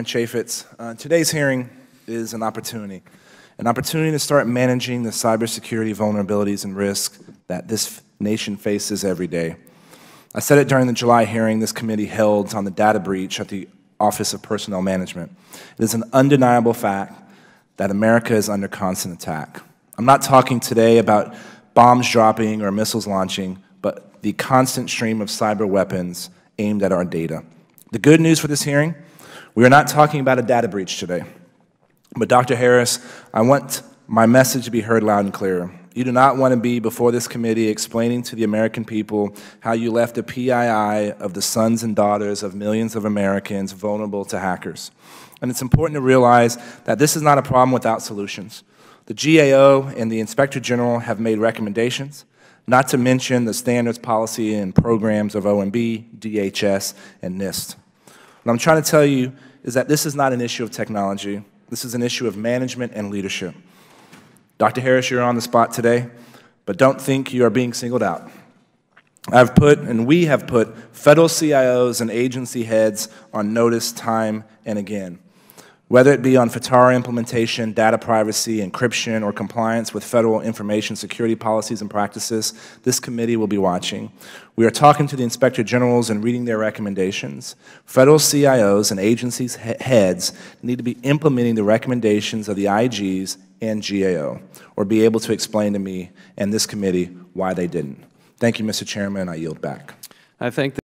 Herman Chaffetz. Uh, today's hearing is an opportunity, an opportunity to start managing the cybersecurity vulnerabilities and risk that this nation faces every day. I said it during the July hearing this committee held on the data breach at the Office of Personnel Management. It is an undeniable fact that America is under constant attack. I'm not talking today about bombs dropping or missiles launching, but the constant stream of cyber weapons aimed at our data. The good news for this hearing we are not talking about a data breach today. But, Dr. Harris, I want my message to be heard loud and clear. You do not want to be before this committee explaining to the American people how you left a PII of the sons and daughters of millions of Americans vulnerable to hackers. And it's important to realize that this is not a problem without solutions. The GAO and the Inspector General have made recommendations, not to mention the standards, policy, and programs of OMB, DHS, and NIST. What I'm trying to tell you is that this is not an issue of technology. This is an issue of management and leadership. Dr. Harris, you're on the spot today, but don't think you are being singled out. I've put, and we have put, federal CIOs and agency heads on notice time and again whether it be on FATARA implementation, data privacy, encryption, or compliance with federal information security policies and practices, this committee will be watching. We are talking to the Inspector Generals and reading their recommendations. Federal CIOs and agencies heads need to be implementing the recommendations of the IGs and GAO, or be able to explain to me and this committee why they didn't. Thank you, Mr. Chairman. I yield back. I thank